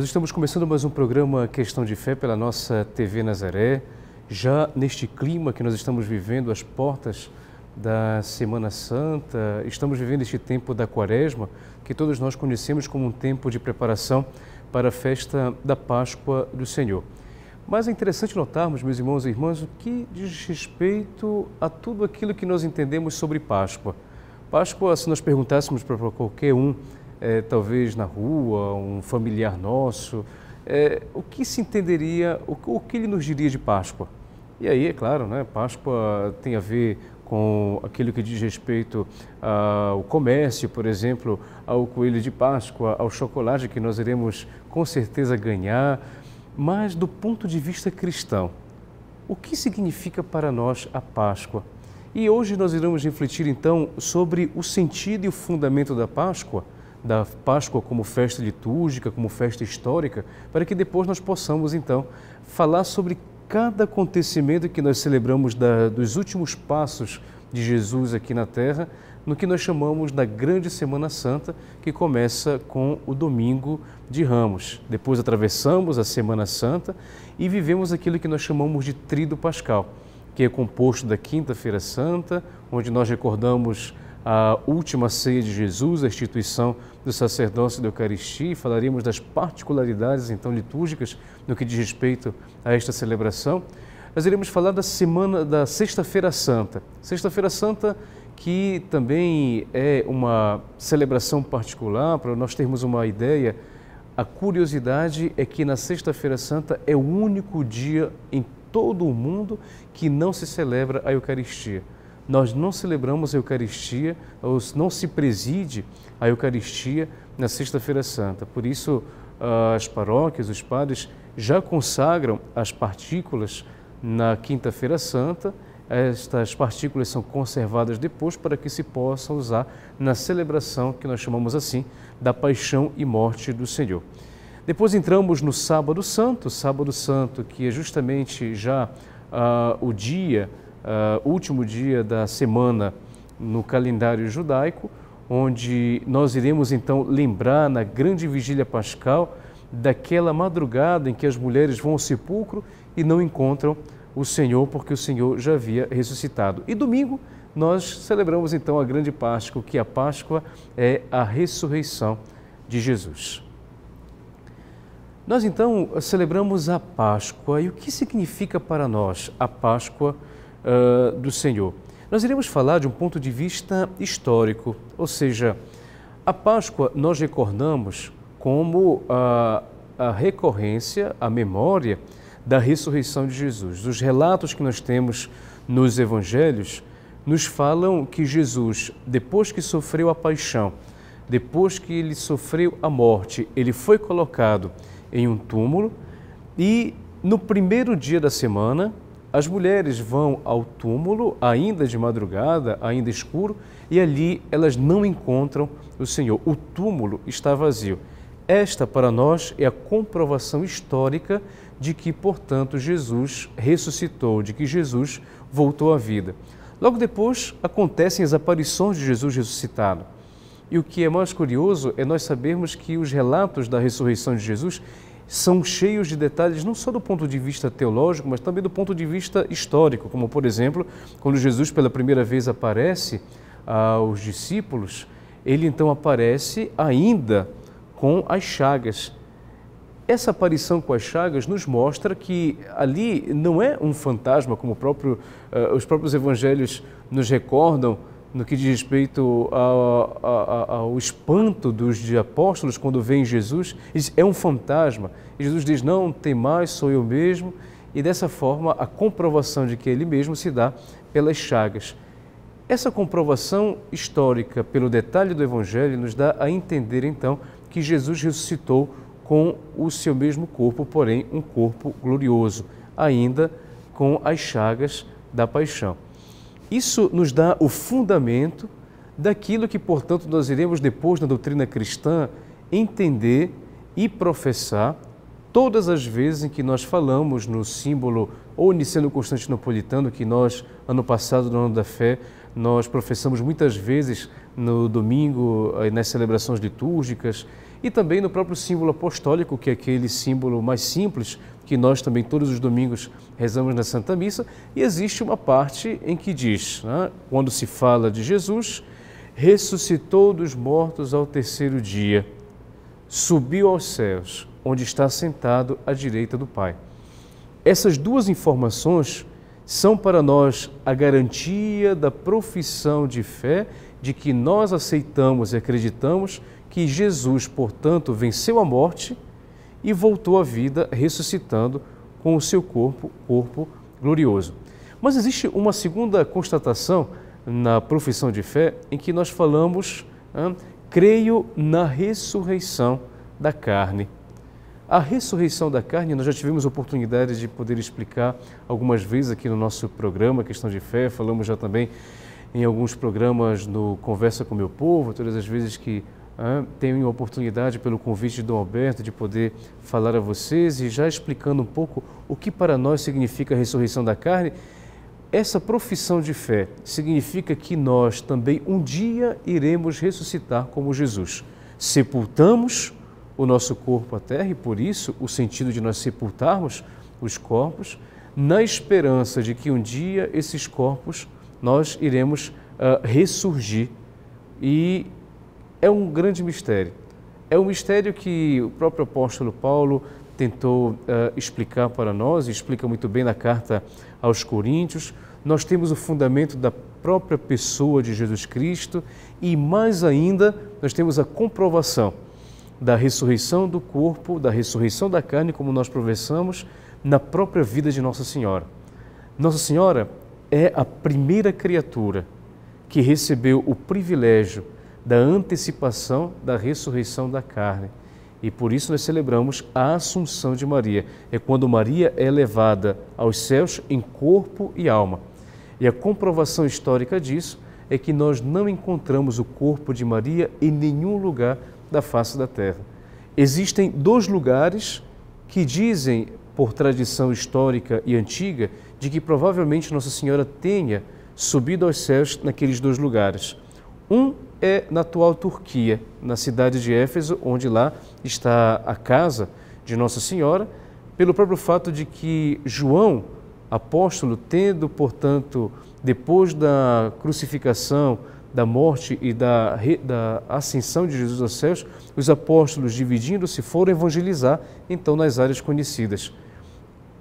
Nós estamos começando mais um programa Questão de Fé pela nossa TV Nazaré. Já neste clima que nós estamos vivendo, as portas da Semana Santa, estamos vivendo este tempo da Quaresma, que todos nós conhecemos como um tempo de preparação para a festa da Páscoa do Senhor. Mas é interessante notarmos, meus irmãos e irmãs, o que diz respeito a tudo aquilo que nós entendemos sobre Páscoa. Páscoa, se nós perguntássemos para qualquer um é, talvez na rua, um familiar nosso, é, o que se entenderia, o, o, que ele nos diria de Páscoa? E aí, é claro, né, Páscoa tem a ver com aquilo que diz respeito ao comércio, por exemplo, ao coelho de Páscoa, ao chocolate que nós iremos com certeza ganhar, mas do ponto de vista cristão, o que significa para nós a Páscoa? E hoje nós iremos refletir então sobre o sentido e o fundamento da Páscoa da Páscoa como festa litúrgica, como festa histórica, para que depois nós possamos então falar sobre cada acontecimento que nós celebramos da, dos últimos passos de Jesus aqui na Terra, no que nós chamamos da Grande Semana Santa, que começa com o Domingo de Ramos. Depois atravessamos a Semana Santa e vivemos aquilo que nós chamamos de Trido Pascal, que é composto da Quinta-feira Santa, onde nós recordamos a última ceia de Jesus, a instituição do sacerdócio da Eucaristia, falaríamos das particularidades então litúrgicas no que diz respeito a esta celebração. Nós iremos falar da semana da Sexta-feira Santa. Sexta-feira Santa que também é uma celebração particular para nós termos uma ideia. A curiosidade é que na Sexta-feira Santa é o único dia em todo o mundo que não se celebra a Eucaristia nós não celebramos a Eucaristia, ou não se preside a Eucaristia na Sexta-feira Santa. Por isso, ah, as paróquias, os padres já consagram as partículas na Quinta-feira Santa. Estas partículas são conservadas depois para que se possam usar na celebração que nós chamamos assim da paixão e morte do Senhor. Depois entramos no Sábado Santo, Sábado Santo que é justamente já uh, o dia uh, último dia da semana no calendário judaico, onde nós iremos então lembrar na grande vigília pascal daquela madrugada em que as mulheres vão ao sepulcro e não encontram o Senhor, porque o Senhor já havia ressuscitado. E domingo nós celebramos então a grande Páscoa, que é a Páscoa é a ressurreição de Jesus. Nós então celebramos a Páscoa e o que significa para nós a Páscoa? uh, do Senhor. Nós iremos falar de um ponto de vista histórico, ou seja, a Páscoa nós recordamos como a, a recorrência, a memória da ressurreição de Jesus. Os relatos que nós temos nos evangelhos nos falam que Jesus, depois que sofreu a paixão, depois que ele sofreu a morte, ele foi colocado em um túmulo e no primeiro dia da semana, as mulheres vão ao túmulo, ainda de madrugada, ainda escuro, e ali elas não encontram o Senhor. O túmulo está vazio. Esta, para nós, é a comprovação histórica de que, portanto, Jesus ressuscitou, de que Jesus voltou à vida. Logo depois, acontecem as aparições de Jesus ressuscitado. E o que é mais curioso é nós sabermos que os relatos da ressurreição de Jesus são cheios de detalhes, não só do ponto de vista teológico, mas também do ponto de vista histórico, como, por exemplo, quando Jesus pela primeira vez aparece aos ah, discípulos, ele então aparece ainda com as chagas. Essa aparição com as chagas nos mostra que ali não é um fantasma, como próprio, uh, os próprios evangelhos nos recordam, no que diz respeito ao, ao, ao espanto dos apóstolos quando veem Jesus, diz, é um fantasma. E Jesus diz, não, tem mais, sou eu mesmo. E dessa forma, a comprovação de que ele mesmo se dá pelas chagas. Essa comprovação histórica, pelo detalhe do Evangelho, nos dá a entender então que Jesus ressuscitou com o seu mesmo corpo, porém um corpo glorioso, ainda com as chagas da paixão. Isso nos dá o fundamento daquilo que, portanto, nós iremos, depois na doutrina cristã, entender e professar todas as vezes em que nós falamos no símbolo oniceno-constantinopolitano que nós, ano passado, no ano da fé, nós professamos muitas vezes no domingo, eh, nas celebrações litúrgicas, e também no próprio símbolo apostólico, que é aquele símbolo mais simples que nós também todos os domingos rezamos na Santa Missa. E existe uma parte em que diz, né, quando se fala de Jesus, ressuscitou dos mortos ao terceiro dia, subiu aos céus, onde está sentado à direita do Pai. Essas duas informações são para nós a garantia da profissão de fé de que nós aceitamos e acreditamos que Jesus, portanto, venceu a morte e voltou à vida, ressuscitando com o seu corpo, corpo glorioso. Mas existe uma segunda constatação na profissão de fé em que nós falamos, hein, creio na ressurreição da carne. A ressurreição da carne, nós já tivemos oportunidade de poder explicar algumas vezes aqui no nosso programa, Questão de Fé, falamos já também em alguns programas no Conversa com o Meu Povo, todas as vezes que tenho a oportunidade, pelo convite do Alberto, de poder falar a vocês e já explicando um pouco o que para nós significa a ressurreição da carne. Essa profissão de fé significa que nós também um dia iremos ressuscitar como Jesus. Sepultamos o nosso corpo à terra e, por isso, o sentido de nós sepultarmos os corpos, na esperança de que um dia esses corpos nós iremos uh, ressurgir e é um grande mistério. É um mistério que o próprio apóstolo Paulo tentou uh, explicar para nós, e explica muito bem na carta aos Coríntios. Nós temos o fundamento da própria pessoa de Jesus Cristo e, mais ainda, nós temos a comprovação da ressurreição do corpo, da ressurreição da carne, como nós professamos, na própria vida de Nossa Senhora. Nossa Senhora é a primeira criatura que recebeu o privilégio da antecipação da ressurreição da carne. E por isso nós celebramos a Assunção de Maria. É quando Maria é levada aos céus em corpo e alma. E a comprovação histórica disso é que nós não encontramos o corpo de Maria em nenhum lugar da face da terra. Existem dois lugares que dizem, por tradição histórica e antiga, de que provavelmente Nossa Senhora tenha subido aos céus naqueles dois lugares. Um é na atual Turquia, na cidade de Éfeso, onde lá está a casa de Nossa Senhora, pelo próprio fato de que João, apóstolo, tendo, portanto, depois da crucificação, da morte e da, da ascensão de Jesus aos céus, os apóstolos, dividindo-se, foram evangelizar, então, nas áreas conhecidas.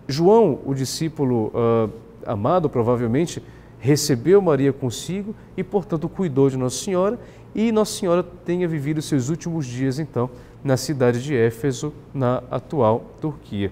João, o discípulo uh, amado, provavelmente, recebeu Maria consigo e, portanto, cuidou de Nossa Senhora e Nossa Senhora tenha vivido seus últimos dias, então, na cidade de Éfeso, na atual Turquia.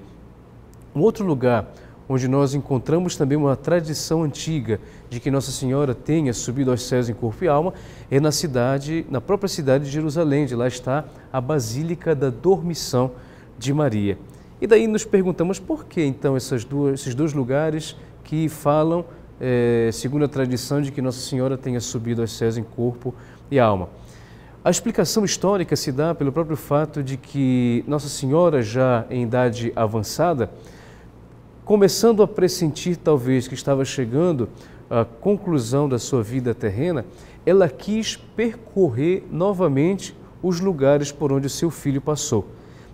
Um outro lugar onde nós encontramos também uma tradição antiga de que Nossa Senhora tenha subido aos céus em corpo e alma, é na cidade, na própria cidade de Jerusalém, de lá está a Basílica da Dormição de Maria. E daí nos perguntamos por que então duas, esses dois lugares que falam é, segundo a tradição de que Nossa Senhora tenha subido aos céus em corpo e alma. A explicação histórica se dá pelo próprio fato de que Nossa Senhora, já em idade avançada, começando a pressentir talvez que estava chegando à conclusão da sua vida terrena, ela quis percorrer novamente os lugares por onde o seu filho passou.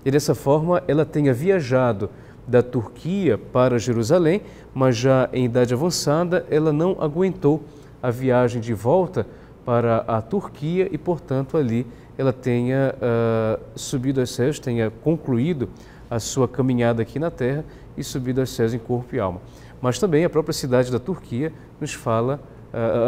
E dessa forma ela tenha viajado da Turquia para Jerusalém, mas já em idade avançada, ela não aguentou a viagem de volta para a Turquia e, portanto, ali ela tenha uh, subido as céus, tenha concluído a sua caminhada aqui na terra e subido as céus em corpo e alma. Mas também a própria cidade da Turquia nos fala,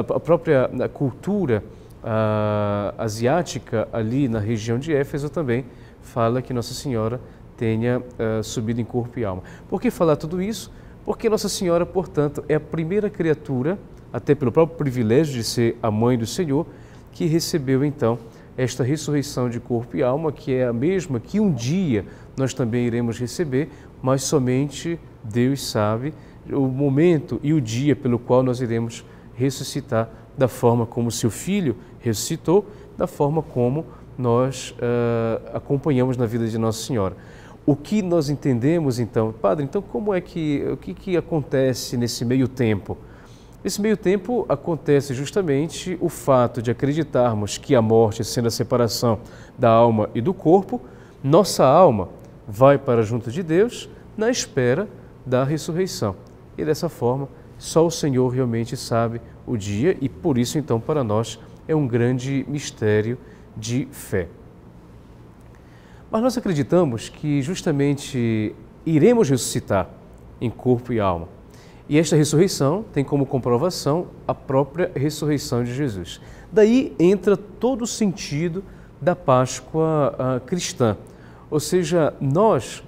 uh, a própria cultura uh, asiática ali na região de Éfeso também fala que Nossa Senhora tenha uh, subido em corpo e alma. Por que falar tudo isso? Porque Nossa Senhora, portanto, é a primeira criatura, até pelo próprio privilégio de ser a mãe do Senhor, que recebeu então esta ressurreição de corpo e alma, que é a mesma que um dia nós também iremos receber, mas somente Deus sabe o momento e o dia pelo qual nós iremos ressuscitar da forma como seu filho ressuscitou, da forma como nós uh, acompanhamos na vida de Nossa Senhora. O que nós entendemos então, padre? Então, como é que o que, que acontece nesse meio tempo? Nesse meio tempo acontece justamente o fato de acreditarmos que a morte, sendo a separação da alma e do corpo, nossa alma vai para junto de Deus na espera da ressurreição. E dessa forma, só o Senhor realmente sabe o dia e por isso então para nós é um grande mistério de fé. Mas nós acreditamos que justamente iremos ressuscitar em corpo e alma. E esta ressurreição tem como comprovação a própria ressurreição de Jesus. Daí entra todo o sentido da Páscoa ah, cristã. Ou seja, nós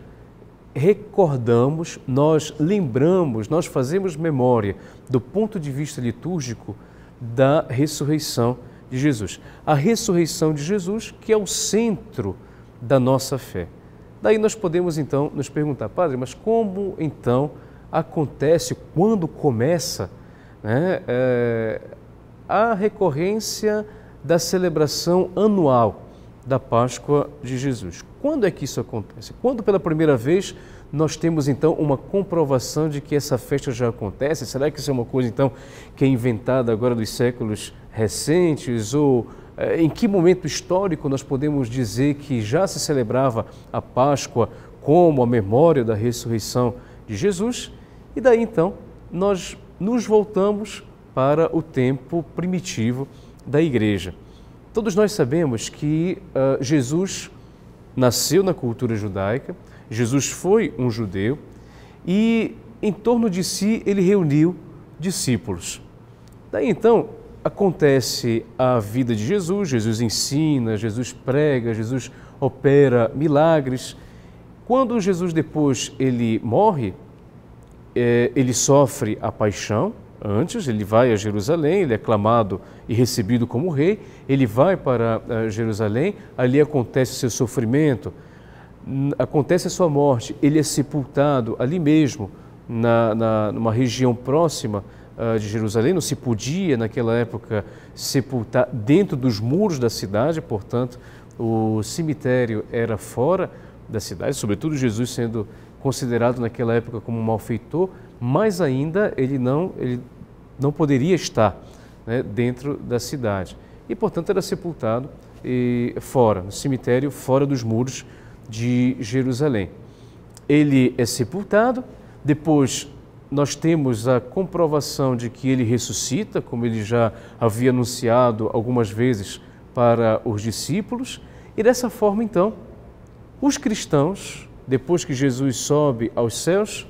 recordamos, nós lembramos, nós fazemos memória do ponto de vista litúrgico da ressurreição de Jesus. A ressurreição de Jesus, que é o centro da nossa fé. Daí nós podemos então nos perguntar, padre, mas como então acontece, quando começa né, é, a recorrência da celebração anual da Páscoa de Jesus? Quando é que isso acontece? Quando pela primeira vez nós temos então uma comprovação de que essa festa já acontece? Será que isso é uma coisa então que é inventada agora dos séculos recentes ou eh, em que momento histórico nós podemos dizer que já se celebrava a Páscoa como a memória da ressurreição de Jesus? E daí então nós nos voltamos para o tempo primitivo da igreja. Todos nós sabemos que uh, Jesus nasceu na cultura judaica, Jesus foi um judeu e em torno de si ele reuniu discípulos. Daí então acontece a vida de Jesus, Jesus ensina, Jesus prega, Jesus opera milagres. Quando Jesus depois ele morre, é, ele sofre a paixão, antes, ele vai a Jerusalém, ele é aclamado e recebido como rei, ele vai para eh, Jerusalém, ali acontece seu sofrimento, acontece a sua morte, ele é sepultado ali mesmo, na, na numa região próxima ah, de Jerusalém, não se podia naquela época sepultar dentro dos muros da cidade, portanto, o cemitério era fora da cidade, sobretudo Jesus sendo considerado naquela época como um malfeitor, mas ainda ele não, ele não poderia estar né, dentro da cidade. E, portanto, era sepultado e, fora, no cemitério, fora dos muros de Jerusalém. Ele é sepultado, depois nós temos a comprovação de que ele ressuscita, como ele já havia anunciado algumas vezes para os discípulos, e dessa forma, então, os cristãos, depois que Jesus sobe aos céus,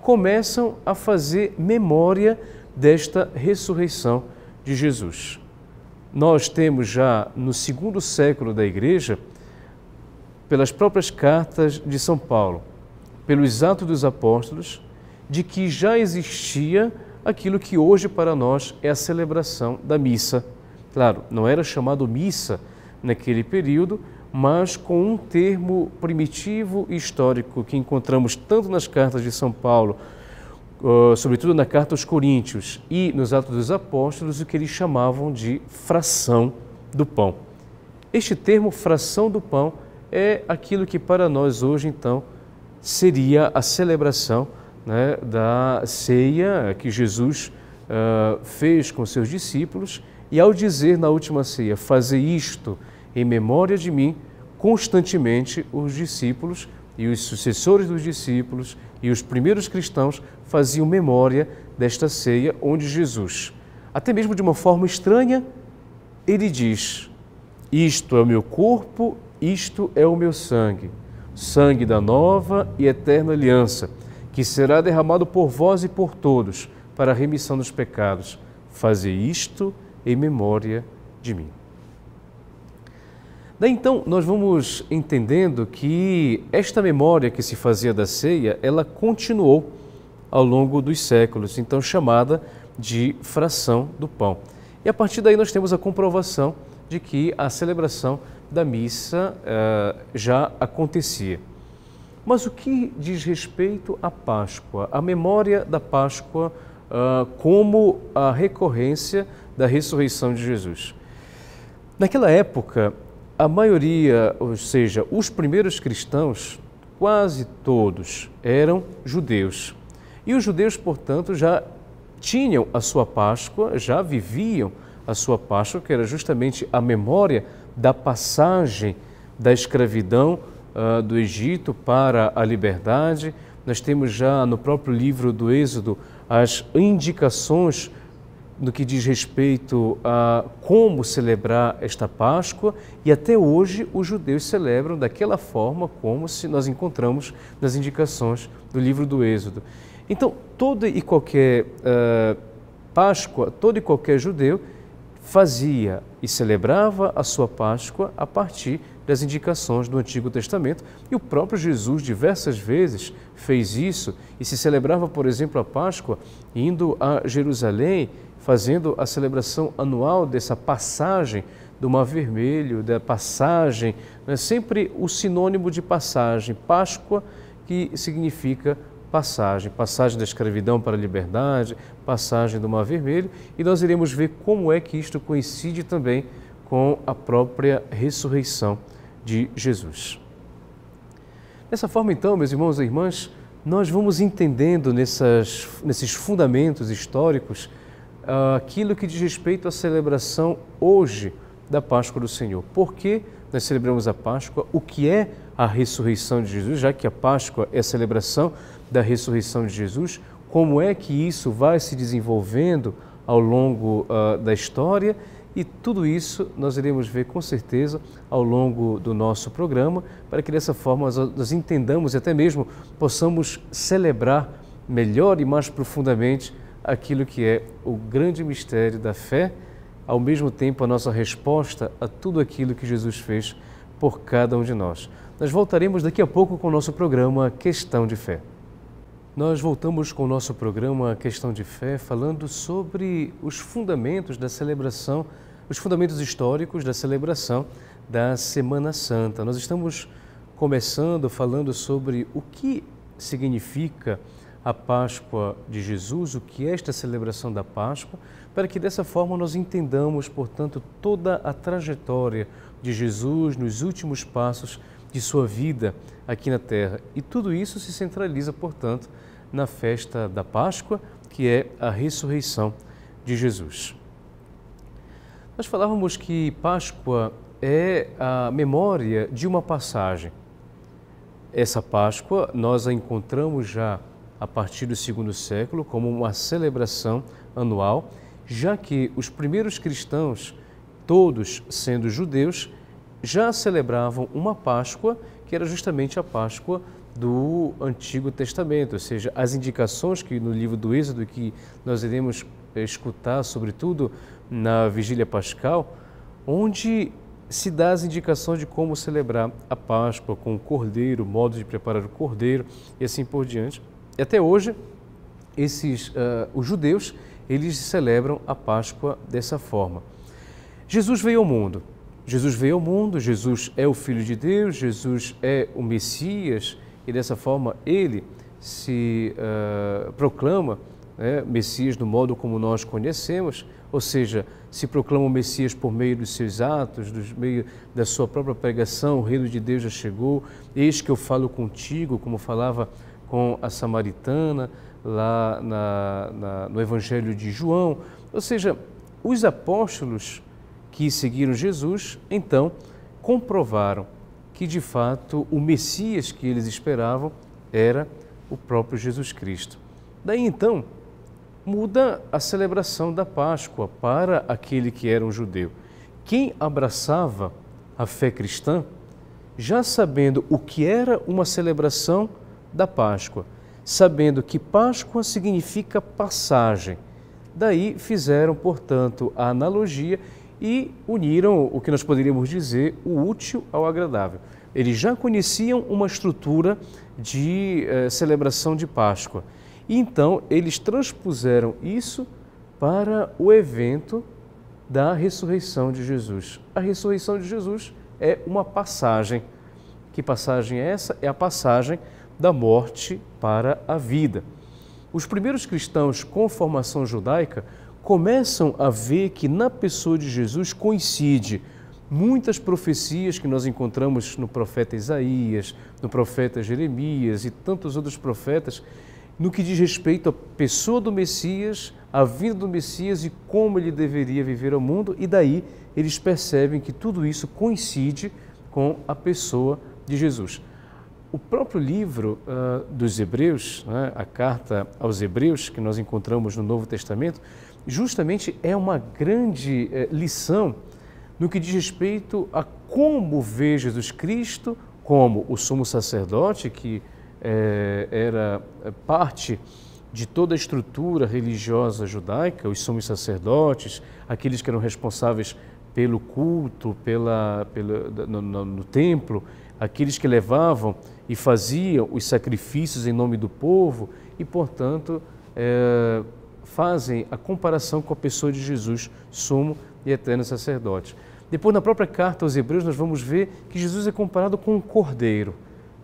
começam a fazer memória desta ressurreição de Jesus. Nós temos já no segundo século da Igreja, pelas próprias cartas de São Paulo, pelo exato dos apóstolos, de que já existia aquilo que hoje para nós é a celebração da missa. Claro, não era chamado missa naquele período, mas com um termo primitivo e histórico que encontramos tanto nas cartas de São Paulo, sobretudo na carta aos Coríntios e nos Atos dos Apóstolos, o que eles chamavam de fração do pão. Este termo, fração do pão, é aquilo que para nós hoje, então, seria a celebração né, da ceia que Jesus uh, fez com seus discípulos e ao dizer na última ceia, fazer isto em memória de mim, constantemente os discípulos e os sucessores dos discípulos e os primeiros cristãos faziam memória desta ceia onde Jesus, até mesmo de uma forma estranha, ele diz: Isto é o meu corpo, isto é o meu sangue, sangue da nova e eterna aliança que será derramado por vós e por todos para a remissão dos pecados. Faze isto em memória de mim. Daí então, nós vamos entendendo que esta memória que se fazia da ceia, ela continuou ao longo dos séculos, então chamada de fração do pão. E a partir daí nós temos a comprovação de que a celebração da missa uh, já acontecia. Mas o que diz respeito à Páscoa, à memória da Páscoa uh, como a recorrência da ressurreição de Jesus? Naquela época, a maioria, ou seja, os primeiros cristãos, quase todos, eram judeus. E os judeus, portanto, já tinham a sua Páscoa, já viviam a sua Páscoa, que era justamente a memória da passagem da escravidão uh, do Egito para a liberdade. Nós temos já no próprio livro do Êxodo as indicações no que diz respeito a como celebrar esta Páscoa e até hoje os judeus celebram daquela forma como se nós encontramos nas indicações do livro do Êxodo. Então, toda e qualquer uh, Páscoa, todo e qualquer judeu fazia e celebrava a sua Páscoa a partir das indicações do Antigo Testamento, e o próprio Jesus diversas vezes fez isso e se celebrava, por exemplo, a Páscoa indo a Jerusalém, fazendo a celebração anual dessa passagem do Mar Vermelho, da passagem, né? sempre o sinônimo de passagem, Páscoa, que significa passagem, passagem da escravidão para a liberdade, passagem do Mar Vermelho, e nós iremos ver como é que isto coincide também com a própria ressurreição de Jesus. Dessa forma, então, meus irmãos e irmãs, nós vamos entendendo nessas, nesses fundamentos históricos ah, aquilo que diz respeito à celebração hoje da Páscoa do Senhor. Por que nós celebramos a Páscoa? O que é a ressurreição de Jesus, já que a Páscoa é a celebração da ressurreição de Jesus? Como é que isso vai se desenvolvendo ao longo uh, da história e tudo isso nós iremos ver com certeza ao longo do nosso programa, para que dessa forma nós entendamos e até mesmo possamos celebrar melhor e mais profundamente aquilo que é o grande mistério da fé, ao mesmo tempo a nossa resposta a tudo aquilo que Jesus fez por cada um de nós. Nós voltaremos daqui a pouco com o nosso programa Questão de Fé. Nós voltamos com o nosso programa Questão de Fé, falando sobre os fundamentos da celebração, os fundamentos históricos da celebração da Semana Santa. Nós estamos começando falando sobre o que significa a Páscoa de Jesus, o que é esta celebração da Páscoa, para que dessa forma nós entendamos, portanto, toda a trajetória de Jesus nos últimos passos de sua vida aqui na Terra. E tudo isso se centraliza, portanto, na festa da Páscoa, que é a ressurreição de Jesus. Nós falávamos que Páscoa é a memória de uma passagem. Essa Páscoa nós a encontramos já a partir do segundo século como uma celebração anual, já que os primeiros cristãos, todos sendo judeus, já celebravam uma Páscoa que era justamente a Páscoa do Antigo Testamento, ou seja, as indicações que no livro do Êxodo, que nós iremos eh, escutar, sobretudo na Vigília Pascal, onde se dá as indicações de como celebrar a Páscoa com o cordeiro, modo de preparar o cordeiro e assim por diante. E até hoje, esses, uh, os judeus, eles celebram a Páscoa dessa forma. Jesus veio ao mundo. Jesus veio ao mundo, Jesus é o Filho de Deus, Jesus é o Messias, e dessa forma ele se uh, proclama né, Messias do modo como nós conhecemos, ou seja, se proclama o Messias por meio dos seus atos, dos meio da sua própria pregação, o reino de Deus já chegou, eis que eu falo contigo, como falava com a samaritana lá na, na, no Evangelho de João. Ou seja, os apóstolos que seguiram Jesus, então, comprovaram que de fato o Messias que eles esperavam era o próprio Jesus Cristo. Daí então, muda a celebração da Páscoa para aquele que era um judeu. Quem abraçava a fé cristã, já sabendo o que era uma celebração da Páscoa, sabendo que Páscoa significa passagem. Daí fizeram, portanto, a analogia e uniram o que nós poderíamos dizer o útil ao agradável eles já conheciam uma estrutura de eh, celebração de Páscoa. então eles transpuseram isso para o evento da ressurreição de Jesus. A ressurreição de Jesus é uma passagem. Que passagem é essa? É a passagem da morte para a vida. Os primeiros cristãos com formação judaica começam a ver que na pessoa de Jesus coincide muitas profecias que nós encontramos no profeta Isaías, no profeta Jeremias e tantos outros profetas, no que diz respeito à pessoa do Messias, à vida do Messias e como ele deveria viver ao mundo, e daí eles percebem que tudo isso coincide com a pessoa de Jesus. O próprio livro uh, dos Hebreus, né, a carta aos Hebreus, que nós encontramos no Novo Testamento, justamente é uma grande uh, lição no que diz respeito a como vê Jesus Cristo como o sumo sacerdote que é, era eh, parte de toda a estrutura religiosa judaica, os sumos sacerdotes, aqueles que eram responsáveis pelo culto, pela, pela no, no, no templo, aqueles que levavam e faziam os sacrifícios em nome do povo e, portanto, é, fazem a comparação com a pessoa de Jesus, sumo e eterno sacerdote. Depois, na própria carta aos Hebreus, nós vamos ver que Jesus é comparado com um cordeiro.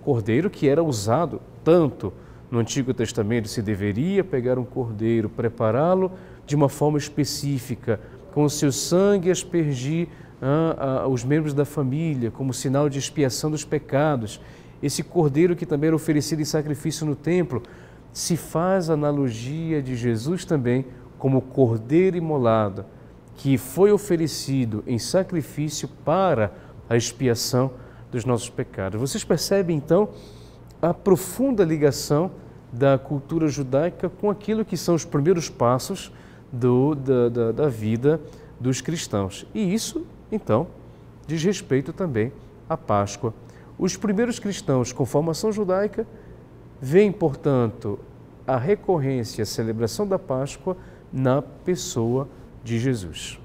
Cordeiro que era usado tanto no Antigo Testamento, se deveria pegar um cordeiro, prepará-lo de uma forma específica, com o seu sangue aspergir ah, ah, os membros da família, como sinal de expiação dos pecados. Esse cordeiro que também era oferecido em sacrifício no templo, se faz analogia de Jesus também como cordeiro imolado que foi oferecido em sacrifício para a expiação dos nossos pecados. Vocês percebem então a profunda ligação da cultura judaica com aquilo que são os primeiros passos do, da, da, da vida dos cristãos. E isso, então, diz respeito também à Páscoa. Os primeiros cristãos com formação judaica veem, portanto, a recorrência, a celebração da Páscoa na pessoa judaica de Jesus.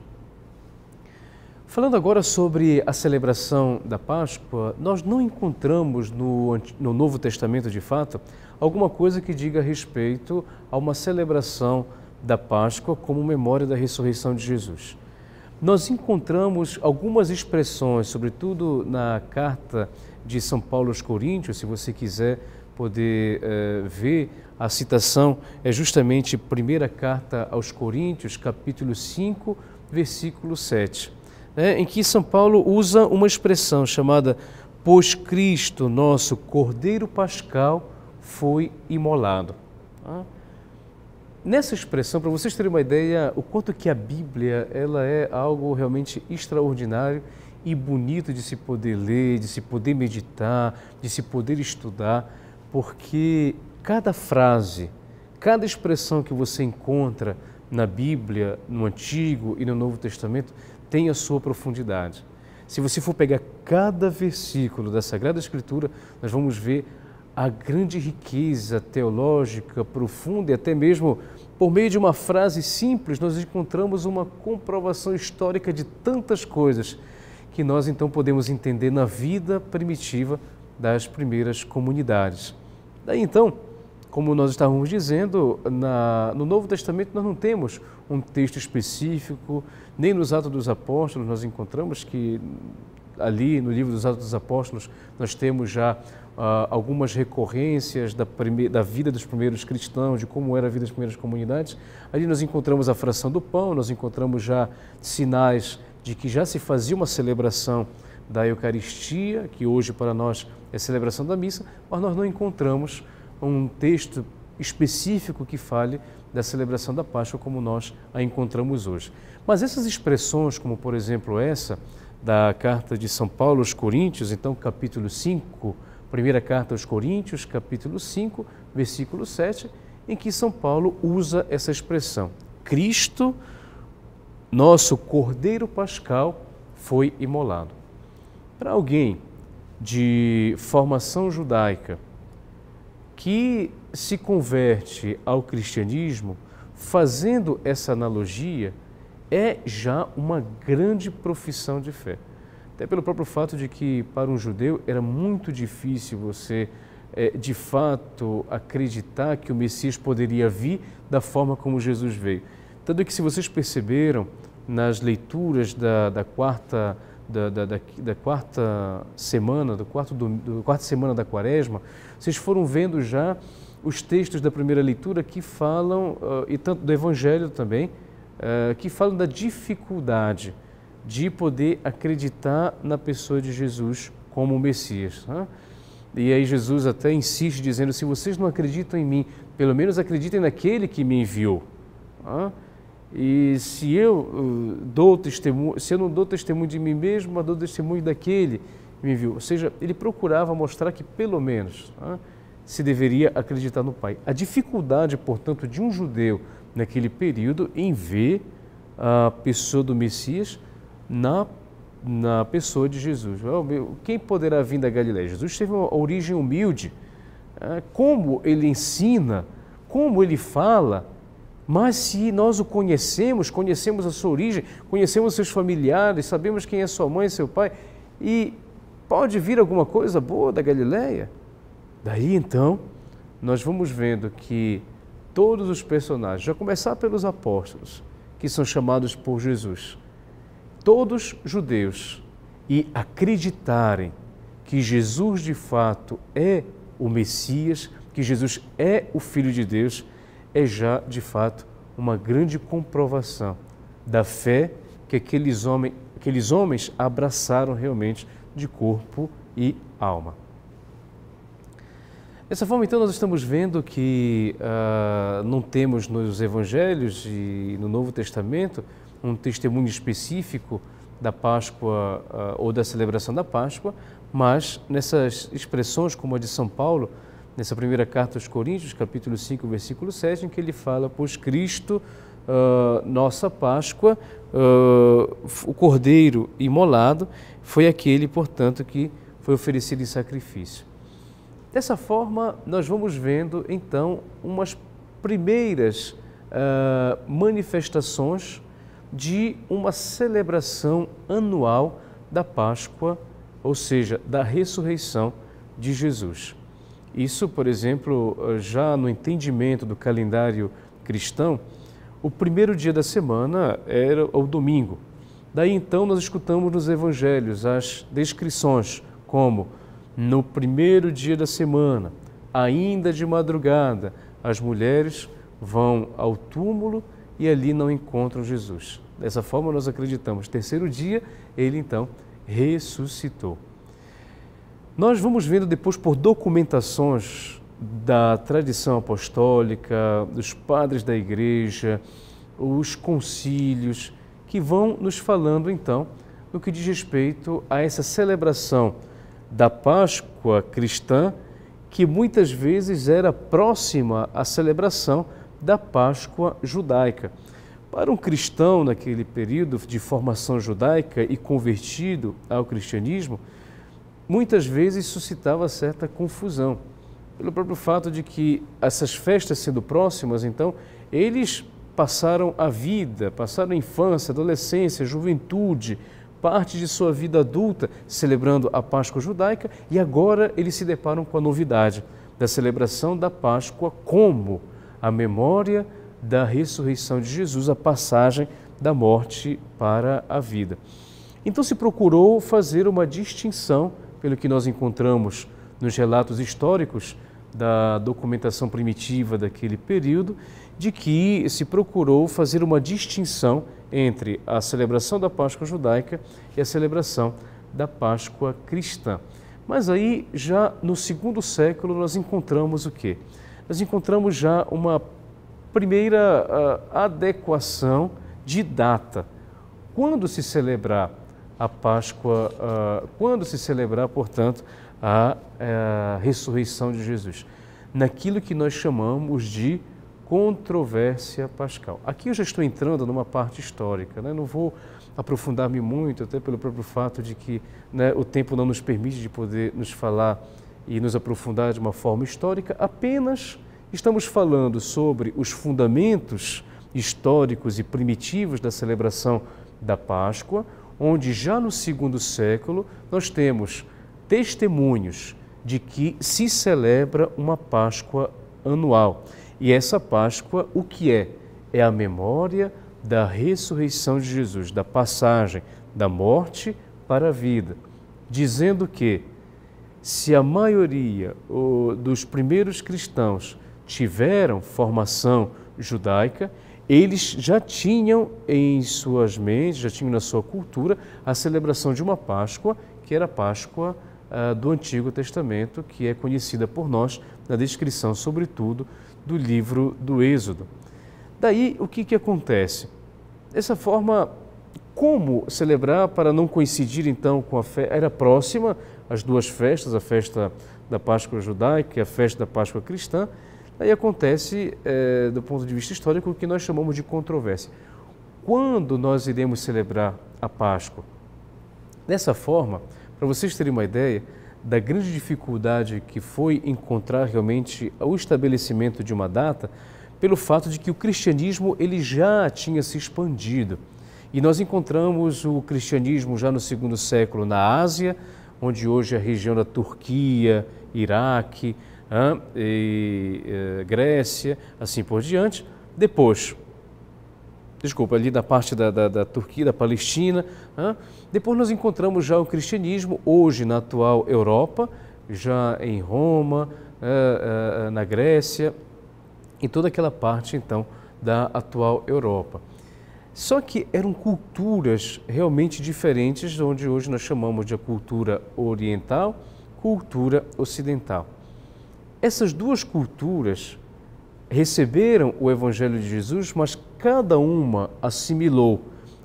Falando agora sobre a celebração da Páscoa, nós não encontramos no, no, Novo Testamento, de fato, alguma coisa que diga respeito a uma celebração da Páscoa como memória da ressurreição de Jesus. Nós encontramos algumas expressões, sobretudo na carta de São Paulo aos Coríntios, se você quiser poder eh, ver a citação é justamente primeira Carta aos Coríntios, capítulo 5, versículo 7, né, em que São Paulo usa uma expressão chamada Pois Cristo, nosso Cordeiro Pascal, foi imolado. Ah, nessa expressão, para vocês terem uma ideia, o quanto que a Bíblia ela é algo realmente extraordinário e bonito de se poder ler, de se poder meditar, de se poder estudar, porque cada frase, cada expressão que você encontra na Bíblia, no Antigo e no Novo Testamento, tem a sua profundidade. Se você for pegar cada versículo da Sagrada Escritura, nós vamos ver a grande riqueza teológica, profunda e até mesmo por meio de uma frase simples, nós encontramos uma comprovação histórica de tantas coisas que nós então podemos entender na vida primitiva das primeiras comunidades. Daí então, como nós estávamos dizendo, na, no Novo Testamento nós não temos um texto específico, nem nos Atos dos Apóstolos nós encontramos que ali no livro dos Atos dos Apóstolos nós temos já ah, algumas recorrências da, da, vida dos primeiros cristãos, de como era a vida das primeiras comunidades. Ali nós encontramos a fração do pão, nós encontramos já sinais de que já se fazia uma celebração da Eucaristia, que hoje para nós é celebração da missa, mas nós não encontramos um texto específico que fale da celebração da Páscoa como nós a encontramos hoje. Mas essas expressões, como por exemplo essa da carta de São Paulo aos Coríntios, então capítulo 5, primeira carta aos Coríntios, capítulo 5, versículo 7, em que São Paulo usa essa expressão: Cristo, nosso Cordeiro Pascal, foi imolado. Para alguém de formação judaica, que se converte ao cristianismo, fazendo essa analogia, é já uma grande profissão de fé. Até pelo próprio fato de que, para um judeu, era muito difícil você, eh, de fato, acreditar que o Messias poderia vir da forma como Jesus veio. Tanto é que, se vocês perceberam, nas leituras da, da quarta. Da, da, da, quarta semana, do quarto, do, do quarta semana da quaresma, vocês foram vendo já os textos da primeira leitura que falam, eh, e tanto do Evangelho também, eh, que falam da dificuldade de poder acreditar na pessoa de Jesus como Messias. Né? E aí Jesus até insiste dizendo: se vocês não acreditam em mim, pelo menos acreditem naquele que me enviou. E se eu eh, dou testemunho, se eu não dou testemunho de mim mesmo, mas dou testemunho daquele me enviou. Ou seja, ele procurava mostrar que, pelo menos, né, se deveria acreditar no Pai. A dificuldade, portanto, de um judeu naquele período em ver a pessoa do Messias na, na pessoa de Jesus. Quem poderá vir da Galiléia? Jesus teve uma origem humilde. Né, como ele ensina, como ele fala, mas se nós o conhecemos, conhecemos a sua origem, conhecemos seus familiares, sabemos quem é sua mãe, seu pai, e Pode vir alguma coisa boa da Galileia? Daí então, nós vamos vendo que todos os personagens, já começar pelos apóstolos, que são chamados por Jesus, todos judeus, e acreditarem que Jesus de fato é o Messias, que Jesus é o Filho de Deus, é já de fato uma grande comprovação da fé que aqueles, homem, aqueles homens abraçaram realmente de corpo e alma. Dessa forma, então, nós estamos vendo que uh, não temos nos Evangelhos e no Novo Testamento um testemunho específico da Páscoa uh, ou da celebração da Páscoa, mas nessas expressões, como a de São Paulo, nessa primeira carta aos Coríntios, capítulo 5, versículo 7, em que ele fala: Pois Cristo, uh, nossa Páscoa, o Cordeiro imolado, foi aquele, portanto, que foi oferecido em sacrifício. Dessa forma, nós vamos vendo então umas primeiras uh, manifestações de uma celebração anual da Páscoa, ou seja, da ressurreição de Jesus. Isso, por exemplo, já no entendimento do calendário cristão, o primeiro dia da semana era o domingo, Daí então nós escutamos nos evangelhos as descrições como no primeiro dia da semana, ainda de madrugada, as mulheres vão ao túmulo e ali não encontram Jesus. Dessa forma nós acreditamos. Terceiro dia, ele então ressuscitou. Nós vamos vendo depois por documentações da tradição apostólica, dos padres da igreja, os concílios, que vão nos falando então no que diz respeito a essa celebração da Páscoa cristã, que muitas vezes era próxima à celebração da Páscoa judaica. Para um cristão naquele período de formação judaica e convertido ao cristianismo, muitas vezes suscitava certa confusão, pelo próprio fato de que essas festas sendo próximas, então, eles passaram a vida, passaram a infância, adolescência, juventude, parte de sua vida adulta celebrando a Páscoa judaica e agora eles se deparam com a novidade da celebração da Páscoa como a memória da ressurreição de Jesus, a passagem da morte para a vida. Então se procurou fazer uma distinção, pelo que nós encontramos nos relatos históricos da documentação primitiva daquele período, de que se procurou fazer uma distinção entre a celebração da Páscoa judaica e a celebração da Páscoa cristã. Mas aí, já no segundo século, nós encontramos o quê? Nós encontramos já uma primeira uh, adequação de data. Quando se celebrar a Páscoa, uh, quando se celebrar, portanto, a, a eh, ressurreição de Jesus? Naquilo que nós chamamos de controvérsia pascal. Aqui eu já estou entrando numa parte histórica, né? não vou aprofundar-me muito, até pelo próprio fato de que né, o tempo não nos permite de poder nos falar e nos aprofundar de uma forma histórica, apenas estamos falando sobre os fundamentos históricos e primitivos da celebração da Páscoa, onde já no segundo século nós temos testemunhos de que se celebra uma Páscoa anual. E essa Páscoa, o que é? É a memória da ressurreição de Jesus, da passagem da morte para a vida, dizendo que se a maioria dos primeiros cristãos tiveram formação judaica, eles já tinham em suas mentes, já tinham na sua cultura, a celebração de uma Páscoa, que era a Páscoa ah, do Antigo Testamento, que é conhecida por nós na descrição, sobretudo, do livro do Êxodo. Daí, o que, que acontece? Dessa forma, como celebrar para não coincidir então com a festa? Era próxima as duas festas, a festa da Páscoa judaica e a festa da Páscoa cristã. Aí acontece, é, do ponto de vista histórico, o que nós chamamos de controvérsia. Quando nós iremos celebrar a Páscoa? Dessa forma, para vocês terem uma ideia, da grande dificuldade que foi encontrar realmente o estabelecimento de uma data pelo fato de que o cristianismo ele já tinha se expandido. E nós encontramos o cristianismo já no segundo século na Ásia, onde hoje é a região da Turquia, Iraque, e, eh, Grécia, assim por diante. Depois, desculpa, ali da parte da, da, da Turquia, da Palestina. Né? Depois nós encontramos já o cristianismo, hoje na atual Europa, já em Roma, na Grécia, em toda aquela parte então da atual Europa. Só que eram culturas realmente diferentes, onde hoje nós chamamos de cultura oriental, cultura ocidental. Essas duas culturas receberam o Evangelho de Jesus, mas cada uma assimilou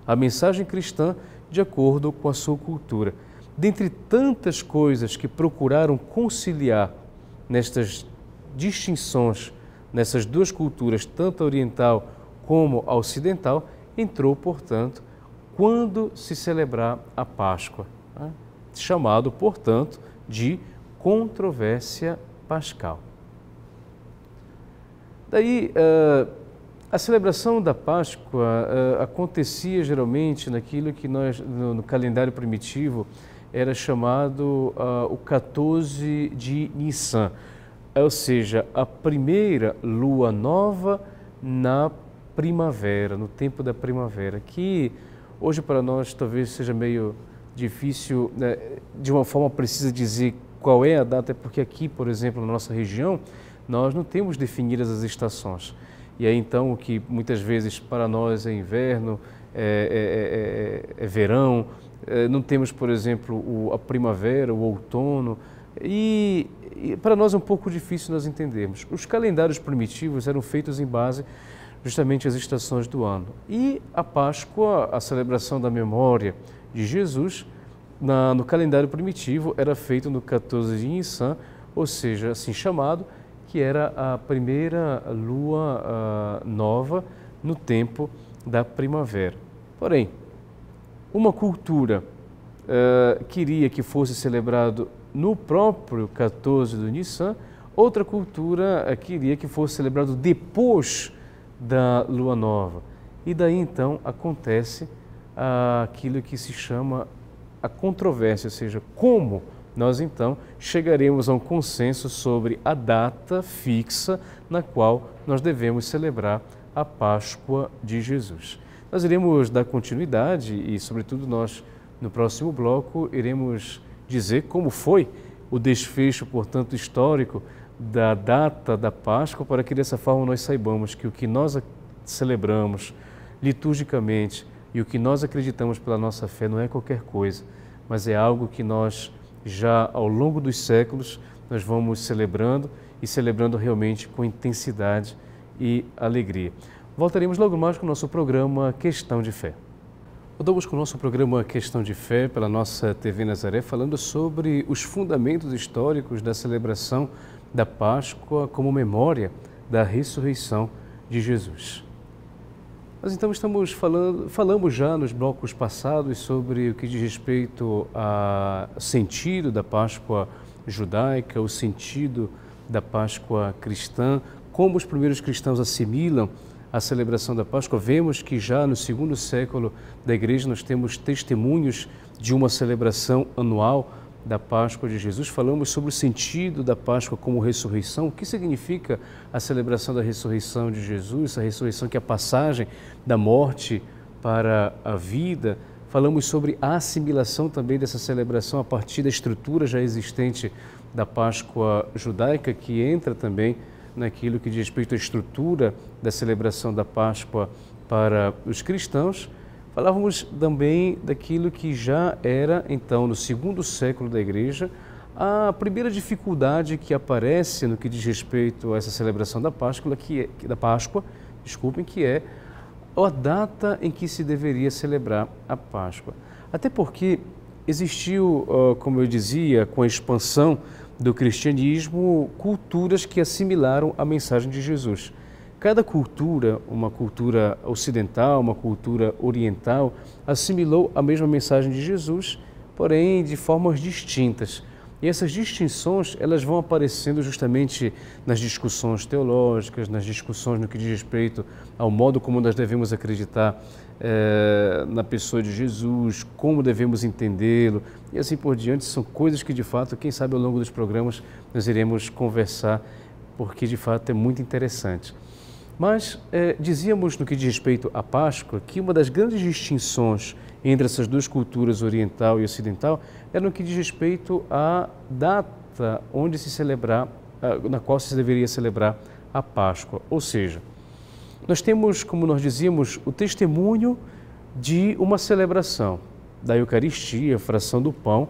a mensagem cristã de acordo com a sua cultura. Dentre tantas coisas que procuraram conciliar nestas distinções, nessas duas culturas, tanto a oriental como a ocidental, entrou, portanto, quando se celebrar a Páscoa, né? chamado, portanto, de controvérsia pascal. Daí, eh, a celebração da Páscoa eh, acontecia geralmente naquilo que nós, no, calendário primitivo, era chamado ah, o 14 de Nissan, ou seja, a primeira lua nova na primavera, no tempo da primavera, que hoje para nós talvez seja meio difícil, né, de uma forma precisa dizer qual é a data, é porque aqui, por exemplo, na nossa região, nós não temos definidas as estações. E aí então o que muitas vezes para nós é inverno, é, é, é, é verão, não temos, por exemplo, o, a primavera, o outono, e, e, para nós é um pouco difícil nós entendermos. Os calendários primitivos eram feitos em base justamente às estações do ano. E a Páscoa, a celebração da memória de Jesus, na, no calendário primitivo era feito no 14 de Nissan, ou seja, assim chamado, que era a primeira lua uh, nova no tempo da primavera. Porém, uma cultura uh, queria que fosse celebrado no próprio 14 do Nissan, outra cultura uh, queria que fosse celebrado depois da lua nova. E daí então acontece aquilo que se chama a controvérsia, ou seja, como nós então chegaremos a um consenso sobre a data fixa na qual nós devemos celebrar a Páscoa de Jesus. Nós iremos dar continuidade e, sobretudo, nós, no próximo bloco, iremos dizer como foi o desfecho, portanto, histórico da data da Páscoa, para que dessa forma nós saibamos que o que nós celebramos liturgicamente e o que nós acreditamos pela nossa fé não é qualquer coisa, mas é algo que nós já ao longo dos séculos nós vamos celebrando e celebrando realmente com intensidade e alegria. Voltaremos logo mais com o nosso programa Questão de Fé. Voltamos com o nosso programa Questão de Fé pela nossa TV Nazaré, falando sobre os fundamentos históricos da celebração da Páscoa como memória da ressurreição de Jesus. Nós então estamos falando, falamos já nos blocos passados sobre o que diz respeito ao sentido da Páscoa judaica, o sentido da Páscoa cristã, como os primeiros cristãos assimilam a celebração da Páscoa. Vemos que já no segundo século da igreja nós temos testemunhos de uma celebração anual da Páscoa de Jesus, falamos sobre o sentido da Páscoa como ressurreição, o que significa a celebração da ressurreição de Jesus, a ressurreição que é a passagem da morte para a vida. Falamos sobre a assimilação também dessa celebração a partir da estrutura já existente da Páscoa judaica, que entra também naquilo que diz respeito à estrutura da celebração da Páscoa para os cristãos. Falávamos também daquilo que já era, então, no segundo século da igreja, a primeira dificuldade que aparece no que diz respeito a essa celebração da Páscoa, que é, da Páscoa, desculpem, que é a data em que se deveria celebrar a Páscoa. Até porque existiu, como eu dizia, com a expansão do cristianismo, culturas que assimilaram a mensagem de Jesus. Cada cultura, uma cultura ocidental, uma cultura oriental, assimilou a mesma mensagem de Jesus, porém de formas distintas. E essas distinções elas vão aparecendo justamente nas discussões teológicas, nas discussões no que diz respeito ao modo como nós devemos acreditar é, na pessoa de Jesus, como devemos entendê-lo e assim por diante. São coisas que de fato, quem sabe ao longo dos programas nós iremos conversar, porque de fato é muito interessante. Mas é, dizíamos, no que diz respeito à Páscoa, que uma das grandes distinções entre essas duas culturas, oriental e ocidental, era é no que diz respeito à data onde se celebrar, na qual se deveria celebrar a Páscoa. Ou seja, nós temos, como nós dizíamos, o testemunho de uma celebração da Eucaristia, fração do pão,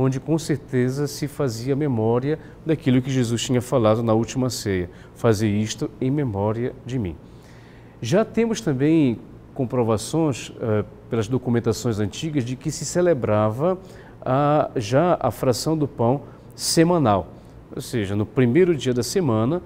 onde com certeza se fazia memória daquilo que Jesus tinha falado na última ceia: fazer isto em memória de mim. Já temos também comprovações eh, pelas documentações antigas de que se celebrava a, ah, já a fração do pão semanal, ou seja, no primeiro dia da semana,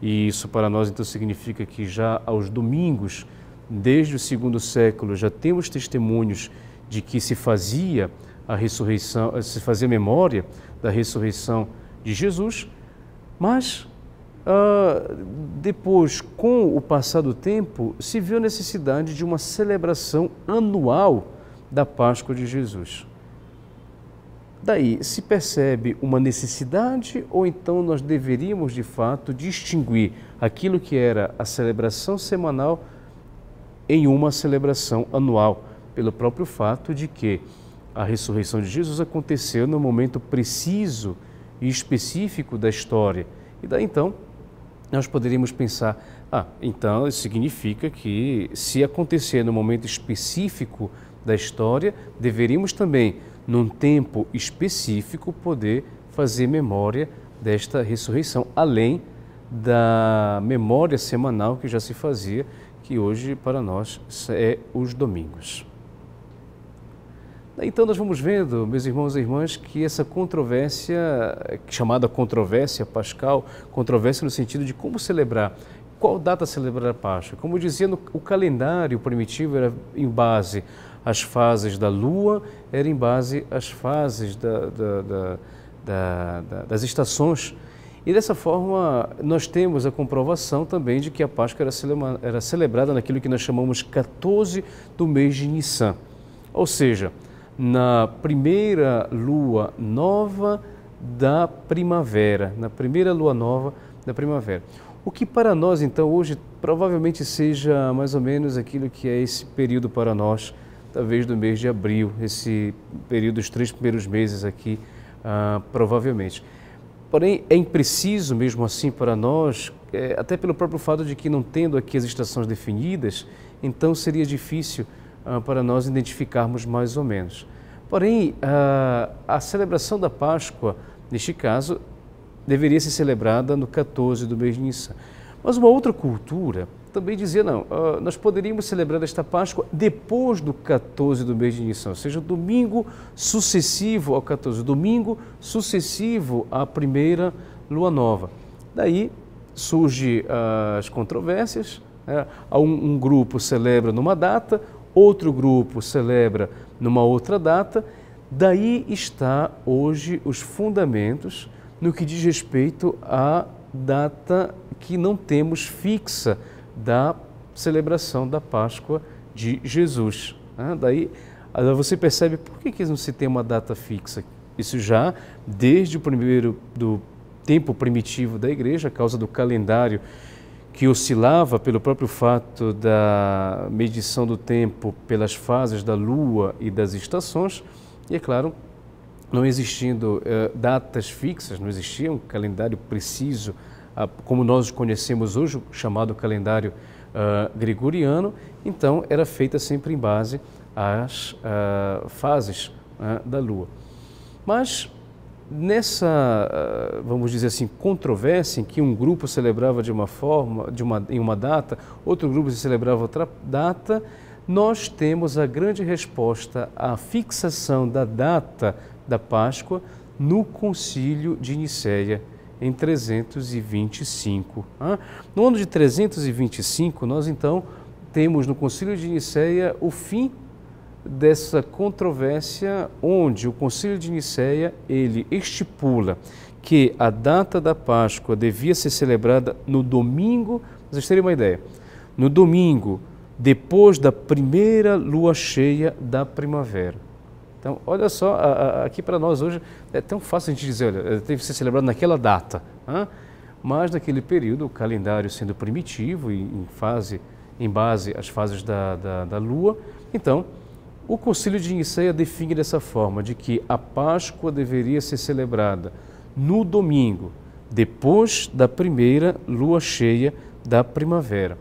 e isso para nós então significa que já aos domingos, desde o segundo século, já temos testemunhos de que se fazia a ressurreição, se fazer memória da ressurreição de Jesus, mas ah, depois, com o passar do tempo, se viu a necessidade de uma celebração anual da Páscoa de Jesus. Daí, se percebe uma necessidade ou então nós deveríamos de fato distinguir aquilo que era a celebração semanal em uma celebração anual, pelo próprio fato de que a ressurreição de Jesus aconteceu no momento preciso e específico da história. E daí então, nós poderíamos pensar: ah, então isso significa que se acontecer no momento específico da história, deveríamos também, num tempo específico, poder fazer memória desta ressurreição, além da memória semanal que já se fazia, que hoje para nós é os domingos. Então nós vamos vendo, meus irmãos e irmãs, que essa controvérsia, chamada controvérsia pascal, controvérsia no sentido de como celebrar, qual data celebrar a Páscoa. Como eu dizia, no, o calendário primitivo era em base às fases da lua, era em base às fases da, da, da, das estações. E dessa forma, nós temos a comprovação também de que a Páscoa era, celebra, era celebrada naquilo que nós chamamos 14 do mês de Nissan. Ou seja, na primeira lua nova da primavera, na primeira lua nova da primavera. O que para nós, então, hoje provavelmente seja mais ou menos aquilo que é esse período para nós, talvez do mês de abril, esse período dos três primeiros meses aqui, ah, provavelmente. Porém, é impreciso mesmo assim para nós, é, até pelo próprio fato de que não tendo aqui as estações definidas, então seria difícil ah, para nós identificarmos mais ou menos. Porém, ah, a celebração da Páscoa, neste caso, deveria ser celebrada no 14 do mês de Nissan. Mas uma outra cultura também dizia, não, ah, nós poderíamos celebrar esta Páscoa depois do 14 do mês de Nissan, ou seja, domingo sucessivo ao 14, domingo sucessivo à primeira lua nova. Daí surgem as controvérsias, né? um grupo celebra numa data, outro grupo celebra numa outra data. Daí está hoje os fundamentos no que diz respeito à data que não temos fixa da celebração da Páscoa de Jesus. Né? daí você percebe por que, que não se tem uma data fixa. Isso já desde o primeiro do tempo primitivo da igreja, a causa do calendário que oscilava pelo próprio fato da medição do tempo pelas fases da Lua e das estações, e é claro, não existindo eh, datas fixas, não existia um calendário preciso, ah, como nós conhecemos hoje, chamado calendário ah, gregoriano, então era feita sempre em base às ah, fases da Lua. Mas nessa, ah, vamos dizer assim, controvérsia em que um grupo celebrava de uma forma, de uma, em uma data, outro grupo celebrava outra data, nós temos a grande resposta à fixação da data da Páscoa no concílio de Nicéia em 325. No ano de 325, nós então temos no concílio de Nicéia o fim dessa controvérsia onde o Concílio de Nicéia ele estipula que a data da Páscoa devia ser celebrada no domingo, vocês terem uma ideia, no domingo depois da primeira lua cheia da primavera. Então, olha só, aqui para nós hoje é tão fácil a gente dizer, olha, eh, tem que ser celebrado naquela data. Hein? Mas naquele período, o calendário sendo primitivo e em, fase, em base às fases da, da, da lua, então o Concílio de Niceia define dessa forma, de que a Páscoa deveria ser celebrada no domingo, depois da primeira lua cheia da primavera.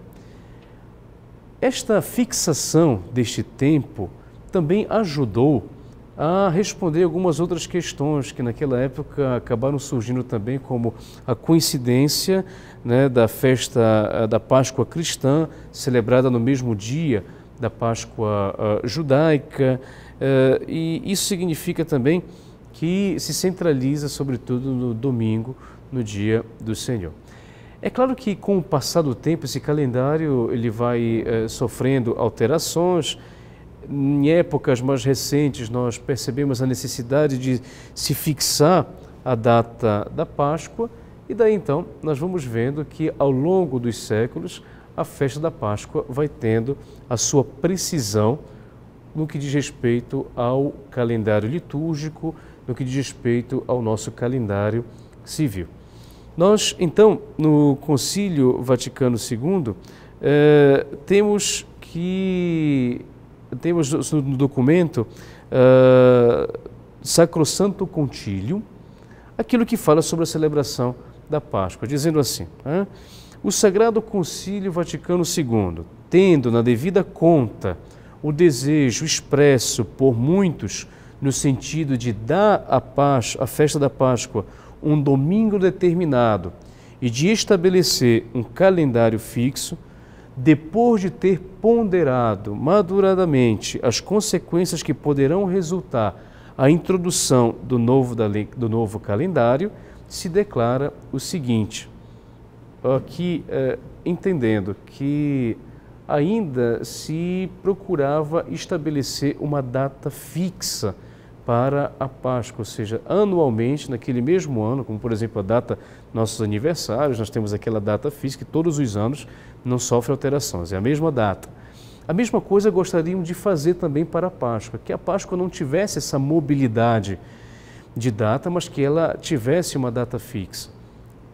Esta fixação deste tempo também ajudou a responder algumas outras questões que naquela época acabaram surgindo também, como a coincidência né, da festa eh, da Páscoa cristã, celebrada no mesmo dia da Páscoa ah, judaica, ah, e isso significa também que se centraliza, sobretudo, no domingo, no dia do Senhor. É claro que com o passar do tempo esse calendário ele vai ah, sofrendo alterações. Em épocas mais recentes nós percebemos a necessidade de se fixar a data da Páscoa e daí então nós vamos vendo que ao longo dos séculos a festa da Páscoa vai tendo a sua precisão no que diz respeito ao calendário litúrgico, no que diz respeito ao nosso calendário civil. Nós, então, no Concílio Vaticano II, eh, temos que temos no documento eh, Sacrosanto Contílio, aquilo que fala sobre a celebração da Páscoa, dizendo assim. O Sagrado Concílio Vaticano II, tendo na devida conta o desejo expresso por muitos no sentido de dar à festa da Páscoa, um domingo determinado e de estabelecer um calendário fixo, depois de ter ponderado maduradamente as consequências que poderão resultar a introdução do novo, da lei, do novo calendário, se declara o seguinte: que, é, entendendo que ainda se procurava estabelecer uma data fixa para a Páscoa, ou seja, anualmente, naquele mesmo ano, como por exemplo a data nossos aniversários, nós temos aquela data fixa que todos os anos não sofre alterações, é a mesma data. A mesma coisa gostaríamos de fazer também para a Páscoa, que a Páscoa não tivesse essa mobilidade de data, mas que ela tivesse uma data fixa.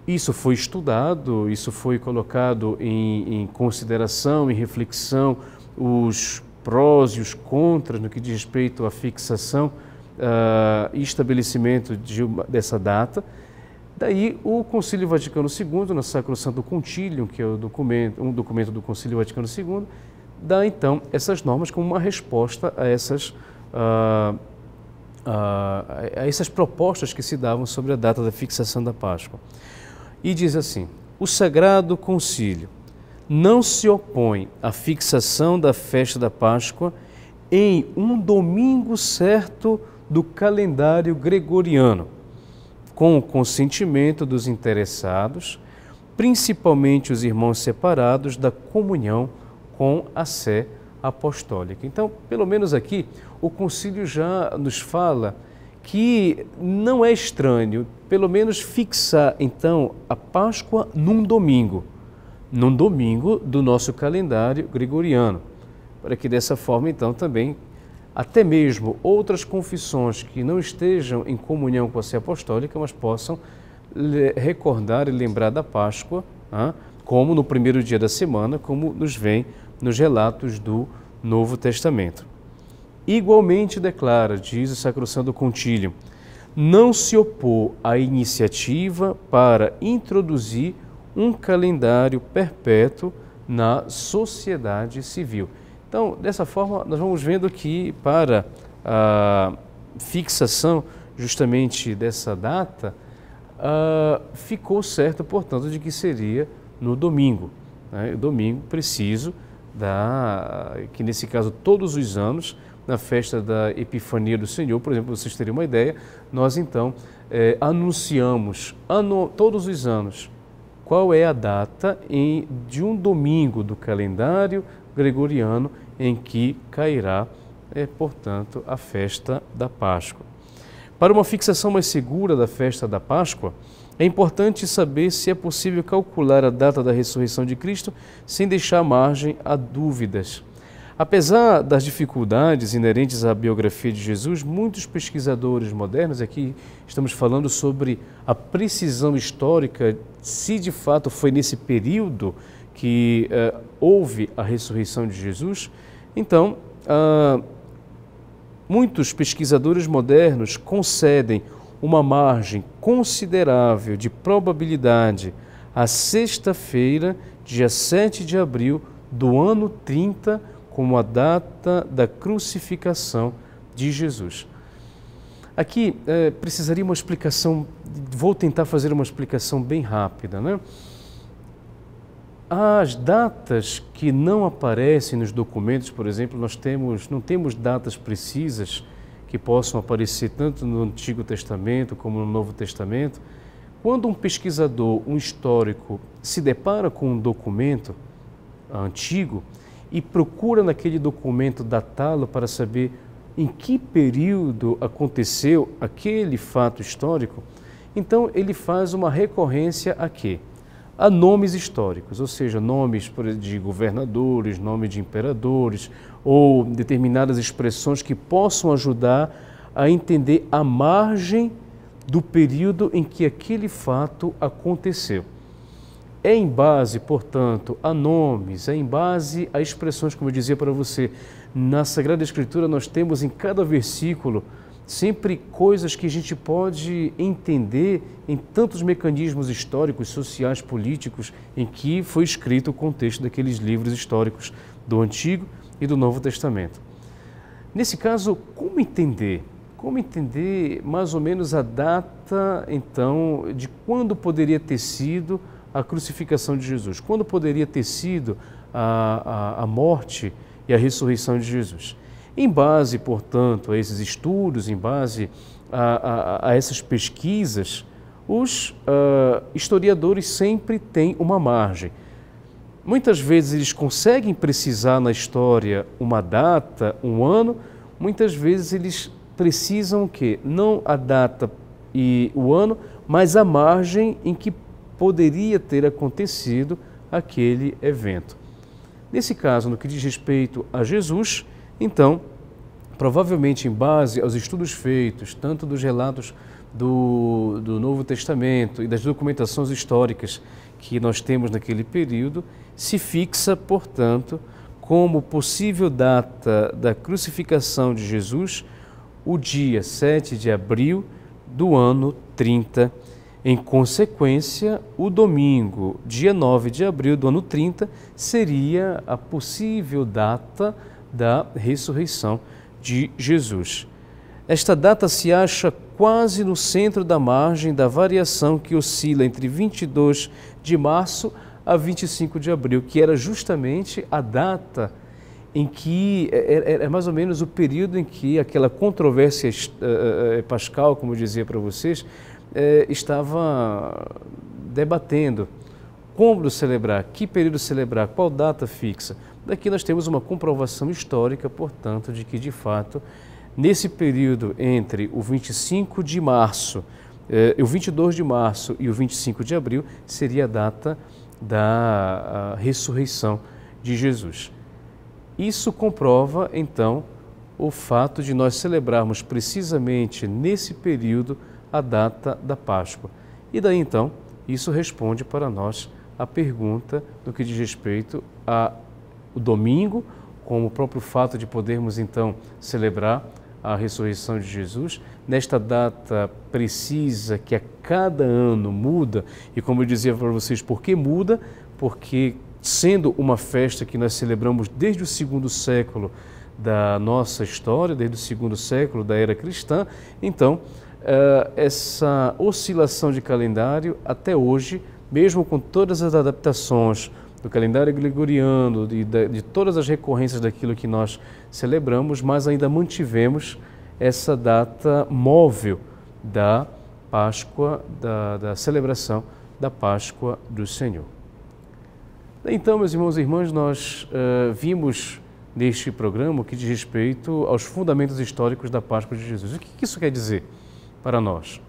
Isso foi estudado, isso foi colocado em, em consideração, em reflexão, os prós e os contras no que diz respeito à fixação ah, e uh, estabelecimento de uma, dessa data. Daí, o Concílio Vaticano II, na Sacrosanto Concilium, que é documento, um documento do Concílio Vaticano II, dá então essas normas como uma resposta a essas, uh, uh, a essas propostas que se davam sobre a data da fixação da Páscoa e diz assim: O Sagrado Concílio não se opõe à fixação da festa da Páscoa em um domingo certo do calendário gregoriano, com o consentimento dos interessados, principalmente os irmãos separados da comunhão com a Sé Apostólica. Então, pelo menos aqui, o concílio já nos fala que não é estranho, pelo menos fixar então a Páscoa num domingo, num domingo do nosso calendário gregoriano, para que dessa forma então também até mesmo outras confissões que não estejam em comunhão com a Sé Apostólica, mas possam recordar e lembrar da Páscoa, como no primeiro dia da semana, como nos vem nos relatos do Novo Testamento igualmente declara, diz o Santo Contílio, não se opor à iniciativa para introduzir um calendário perpétuo na sociedade civil. Então, dessa forma, nós vamos vendo que para a fixação justamente dessa data, uh, ficou certo, portanto, de que seria no domingo. Né? O domingo preciso da, que nesse caso todos os anos na festa da Epifania do Senhor, por exemplo, vocês terem uma ideia, nós então é, anunciamos todos os anos qual é a data em, de um domingo do calendário gregoriano em que cairá, é, portanto, a festa da Páscoa. Para uma fixação mais segura da festa da Páscoa, é importante saber se é possível calcular a data da ressurreição de Cristo sem deixar margem a dúvidas. Apesar das dificuldades inerentes à biografia de Jesus, muitos pesquisadores modernos, aqui estamos falando sobre a precisão histórica, se de fato foi nesse período que uh, houve a ressurreição de Jesus, então uh, muitos pesquisadores modernos concedem uma margem considerável de probabilidade à sexta-feira, dia 7 de abril do ano 30 como a data da crucificação de Jesus. Aqui eh, precisaria uma explicação, vou tentar fazer uma explicação bem rápida. Né? As datas que não aparecem nos documentos, por exemplo, nós temos, não temos datas precisas que possam aparecer tanto no Antigo Testamento como no Novo Testamento. Quando um pesquisador, um histórico, se depara com um documento antigo, e procura naquele documento datá-lo para saber em que período aconteceu aquele fato histórico, então ele faz uma recorrência a quê? A nomes históricos, ou seja, nomes de governadores, nomes de imperadores ou determinadas expressões que possam ajudar a entender a margem do período em que aquele fato aconteceu. É em base, portanto, a nomes, É em base a expressões, como eu dizia para você, na Sagrada Escritura nós temos em cada versículo sempre coisas que a gente pode entender em tantos mecanismos históricos, sociais, políticos, em que foi escrito o contexto daqueles livros históricos do Antigo e do Novo Testamento. Nesse caso, como entender? Como entender mais ou menos a data, então, de quando poderia ter sido a crucificação de Jesus? Quando poderia ter sido a, a, a morte e a ressurreição de Jesus? Em base, portanto, a esses estudos, em base a, a, a essas pesquisas, os uh, historiadores sempre têm uma margem. Muitas vezes eles conseguem precisar na história uma data, um ano, muitas vezes eles precisam que não a data e o ano, mas a margem em que poderia ter acontecido aquele evento. Nesse caso, no que diz respeito a Jesus, então, provavelmente em base aos estudos feitos, tanto dos relatos do, do Novo Testamento e das documentações históricas que nós temos naquele período, se fixa, portanto, como possível data da crucificação de Jesus o dia 7 de abril do ano 30 em consequência, o domingo, dia 9 de abril do ano 30, seria a possível data da ressurreição de Jesus. Esta data se acha quase no centro da margem da variação que oscila entre 22 de março a 25 de abril, que era justamente a data em que é, é, é, é mais ou menos o período em que aquela controvérsia eh, eh, eh, pascal, como eu dizia para vocês, eh, estava debatendo como celebrar, que período celebrar, qual data fixa. Daqui nós temos uma comprovação histórica, portanto, de que, de fato, nesse período entre o 25 de março, eh, o 22 de março e o 25 de abril, seria a data da a ressurreição de Jesus. Isso comprova, então, o fato de nós celebrarmos precisamente nesse período a data da Páscoa. E daí então, isso responde para nós a pergunta do que diz respeito ao domingo, como o próprio fato de podermos então celebrar a ressurreição de Jesus, nesta data precisa que a cada ano muda, e como eu dizia para vocês, por que muda? Porque sendo uma festa que nós celebramos desde o segundo século da nossa história, desde o segundo século da era cristã, então eh, essa oscilação de calendário até hoje, mesmo com todas as adaptações do calendário gregoriano, de, de, de todas as recorrências daquilo que nós celebramos, mas ainda mantivemos essa data móvel da Páscoa, da, da celebração da Páscoa do Senhor. Então, meus irmãos e irmãs, nós uh, vimos neste programa que diz respeito aos fundamentos históricos da Páscoa de Jesus. O que isso quer dizer? para nós.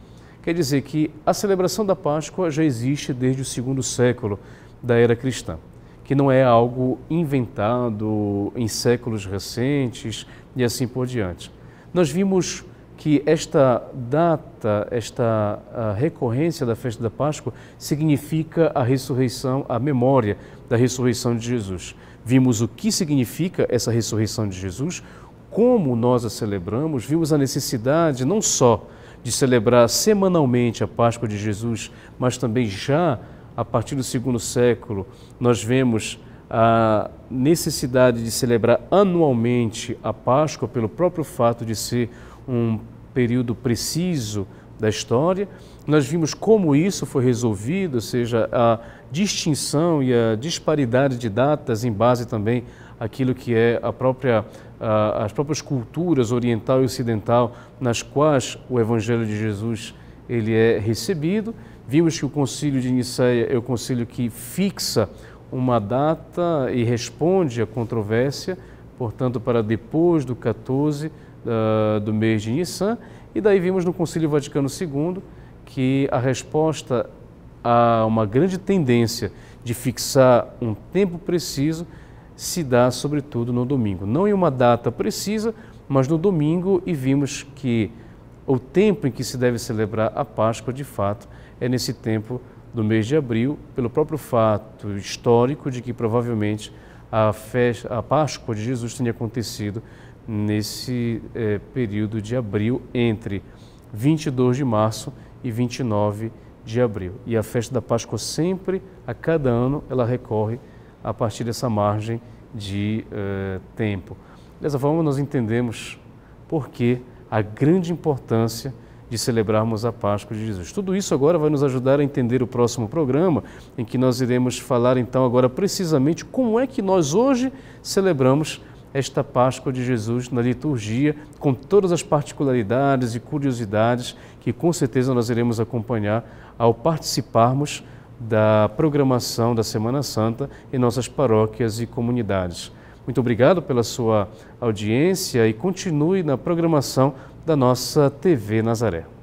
Quer dizer que a celebração da Páscoa já existe desde o segundo século da era cristã, que não é algo inventado em séculos recentes e assim por diante. Nós vimos que esta data, esta recorrência da festa da Páscoa significa a ressurreição, a memória da ressurreição de Jesus. Vimos o que significa essa ressurreição de Jesus, como nós a celebramos, vimos a necessidade não só de celebrar semanalmente a Páscoa de Jesus, mas também já a partir do segundo século, nós vemos a necessidade de celebrar anualmente a Páscoa pelo próprio fato de ser um período preciso da história. Nós vimos como isso foi resolvido, ou seja, a distinção e a disparidade de datas em base também àquilo que é a própria as próprias culturas oriental e ocidental nas quais o Evangelho de Jesus ele é recebido. Vimos que o concílio de Niceia é o concílio que fixa uma data e responde à controvérsia, portanto, para depois do 14 uh, ah, do mês de Nissan. E daí vimos no Concílio Vaticano II que a resposta a uma grande tendência de fixar um tempo preciso se dá sobretudo no domingo. Não em uma data precisa, mas no domingo, e vimos que o tempo em que se deve celebrar a Páscoa, de fato, é nesse tempo do mês de abril, pelo próprio fato histórico de que provavelmente a, festa, a Páscoa de Jesus tenha acontecido nesse é, período de abril, entre 22 de março e 29 de abril. E a festa da Páscoa sempre, a cada ano, ela recorre a partir dessa margem de eh, tempo. Dessa forma, nós entendemos por que a grande importância de celebrarmos a Páscoa de Jesus. Tudo isso agora vai nos ajudar a entender o próximo programa, em que nós iremos falar então agora precisamente como é que nós hoje celebramos esta Páscoa de Jesus na liturgia, com todas as particularidades e curiosidades que com certeza nós iremos acompanhar ao participarmos da programação da Semana Santa em nossas paróquias e comunidades. Muito obrigado pela sua audiência e continue na programação da nossa TV Nazaré.